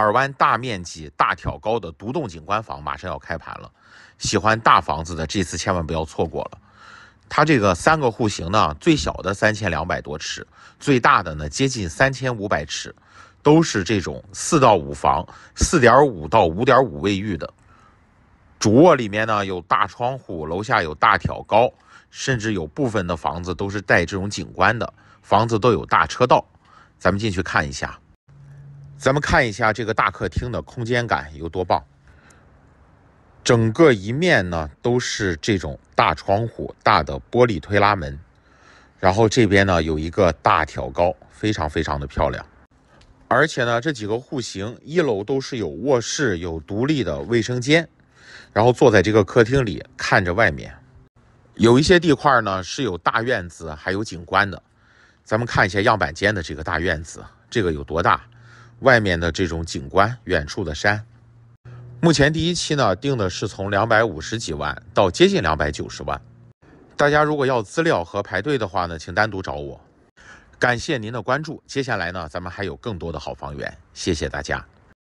尔湾大面积大挑高的独栋景观房马上要开盘了，喜欢大房子的这次千万不要错过了。它这个三个户型呢，最小的三千两百多尺，最大的呢接近三千五百尺，都是这种四到五房，四点五到五点五卫浴的。主卧里面呢有大窗户，楼下有大挑高，甚至有部分的房子都是带这种景观的，房子都有大车道。咱们进去看一下。咱们看一下这个大客厅的空间感有多棒。整个一面呢都是这种大窗户、大的玻璃推拉门，然后这边呢有一个大挑高，非常非常的漂亮。而且呢这几个户型一楼都是有卧室、有独立的卫生间，然后坐在这个客厅里看着外面，有一些地块呢是有大院子还有景观的。咱们看一下样板间的这个大院子，这个有多大？外面的这种景观，远处的山。目前第一期呢定的是从两百五十几万到接近两百九十万。大家如果要资料和排队的话呢，请单独找我。感谢您的关注，接下来呢咱们还有更多的好房源，谢谢大家。